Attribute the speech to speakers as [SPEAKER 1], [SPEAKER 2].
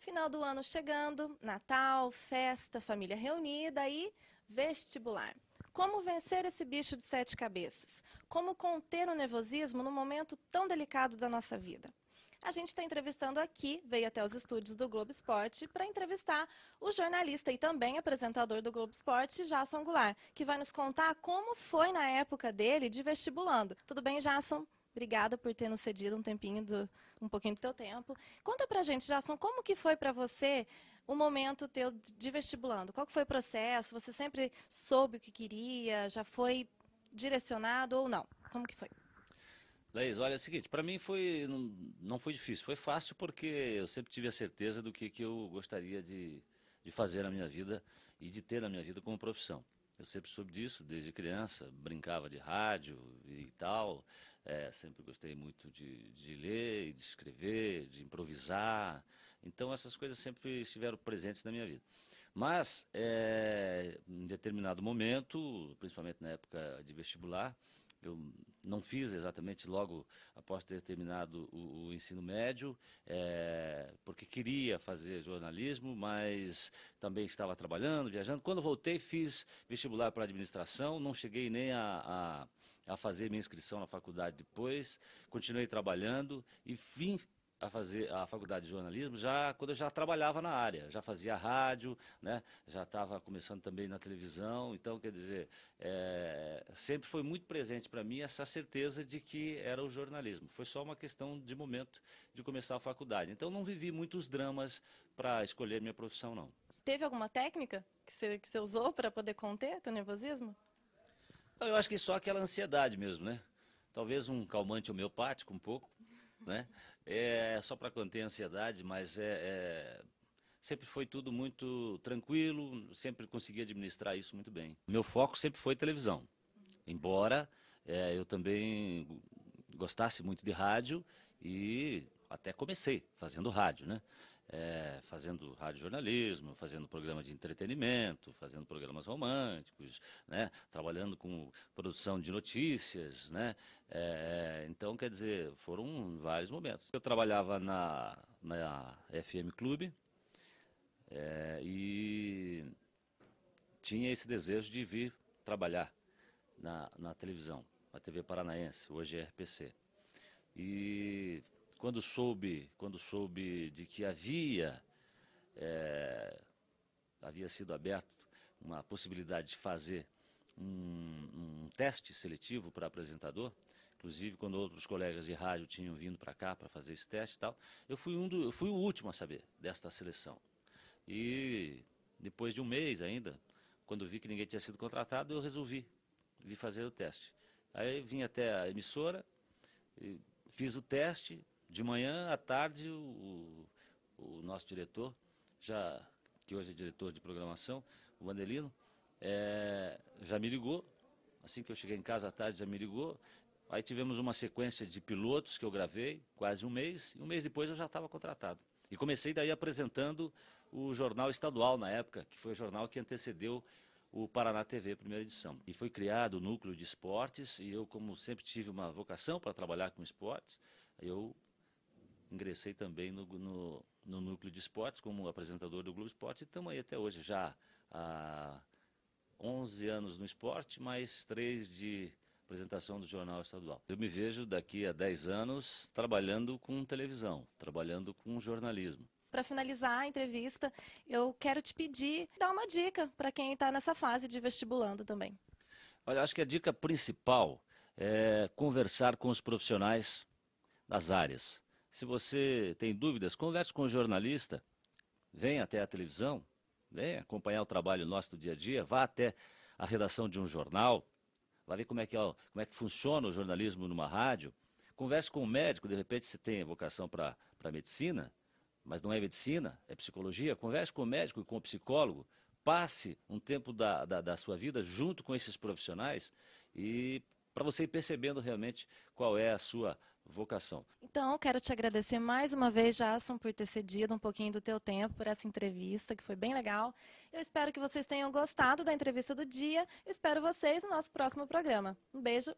[SPEAKER 1] Final do ano chegando, Natal, festa, família reunida e vestibular. Como vencer esse bicho de sete cabeças? Como conter o nervosismo num momento tão delicado da nossa vida? A gente está entrevistando aqui, veio até os estúdios do Globo Esporte para entrevistar o jornalista e também apresentador do Globo Esporte, Jason Goulart, que vai nos contar como foi na época dele de vestibulando. Tudo bem, Jason? Obrigada por ter nos cedido um tempinho, do, um pouquinho do teu tempo. Conta pra gente, Jason, como que foi para você o momento teu de vestibulando? Qual que foi o processo? Você sempre soube o que queria? Já foi direcionado ou não? Como que foi?
[SPEAKER 2] Leis, olha, é o seguinte, para mim foi não foi difícil, foi fácil porque eu sempre tive a certeza do que, que eu gostaria de, de fazer na minha vida e de ter na minha vida como profissão. Eu sempre soube disso desde criança, brincava de rádio e tal. É, sempre gostei muito de, de ler, de escrever, de improvisar. Então essas coisas sempre estiveram presentes na minha vida. Mas, é, em determinado momento, principalmente na época de vestibular, eu não fiz exatamente logo após ter terminado o, o ensino médio, é, porque queria fazer jornalismo, mas também estava trabalhando, viajando. Quando voltei, fiz vestibular para administração, não cheguei nem a, a, a fazer minha inscrição na faculdade depois, continuei trabalhando e vim a fazer a faculdade de jornalismo já quando eu já trabalhava na área, já fazia rádio, né? já estava começando também na televisão. Então, quer dizer, é, sempre foi muito presente para mim essa certeza de que era o jornalismo. Foi só uma questão de momento de começar a faculdade. Então, não vivi muitos dramas para escolher minha profissão, não.
[SPEAKER 1] Teve alguma técnica que você, que você usou para poder conter teu nervosismo?
[SPEAKER 2] Eu acho que só aquela ansiedade mesmo, né? Talvez um calmante homeopático um pouco, né? É só para conter a ansiedade, mas é, é, sempre foi tudo muito tranquilo, sempre consegui administrar isso muito bem. Meu foco sempre foi televisão, embora é, eu também gostasse muito de rádio e até comecei fazendo rádio, né? é, fazendo jornalismo fazendo programa de entretenimento, fazendo programas românticos, né, trabalhando com produção de notícias. Né, é, é então, quer dizer, foram vários momentos. Eu trabalhava na, na FM Clube é, e tinha esse desejo de vir trabalhar na, na televisão, na TV Paranaense, hoje é RPC. E quando soube, quando soube de que havia, é, havia sido aberto uma possibilidade de fazer um, um teste seletivo para apresentador, inclusive quando outros colegas de rádio tinham vindo para cá para fazer esse teste e tal, eu fui, um do, eu fui o último a saber desta seleção. E depois de um mês ainda, quando vi que ninguém tinha sido contratado, eu resolvi vir fazer o teste. Aí vim até a emissora, fiz o teste, de manhã à tarde, o, o nosso diretor, já que hoje é diretor de programação, o Mandelino, é, já me ligou. Assim que eu cheguei em casa à tarde, já me ligou. Aí tivemos uma sequência de pilotos que eu gravei, quase um mês, e um mês depois eu já estava contratado. E comecei daí apresentando o jornal estadual na época, que foi o jornal que antecedeu o Paraná TV, primeira edição. E foi criado o núcleo de esportes, e eu, como sempre tive uma vocação para trabalhar com esportes, eu ingressei também no, no, no núcleo de esportes como apresentador do Globo Esporte e estamos aí até hoje, já há 11 anos no esporte, mais 3 de apresentação do Jornal Estadual. Eu me vejo daqui a 10 anos trabalhando com televisão, trabalhando com jornalismo.
[SPEAKER 1] Para finalizar a entrevista, eu quero te pedir dar uma dica para quem está nessa fase de vestibulando também.
[SPEAKER 2] Olha, acho que a dica principal é conversar com os profissionais das áreas. Se você tem dúvidas, converse com o um jornalista, venha até a televisão, venha acompanhar o trabalho nosso do dia a dia, vá até a redação de um jornal, vá ver como é que, ó, como é que funciona o jornalismo numa rádio. Converse com um médico, de repente você tem vocação para medicina, mas não é medicina, é psicologia. Converse com o médico e com o psicólogo. Passe um tempo da, da, da sua vida junto com esses profissionais e para você ir percebendo realmente qual é a sua vocação.
[SPEAKER 1] Então, quero te agradecer mais uma vez, Jason, por ter cedido um pouquinho do teu tempo por essa entrevista, que foi bem legal. Eu espero que vocês tenham gostado da entrevista do dia. espero vocês no nosso próximo programa. Um beijo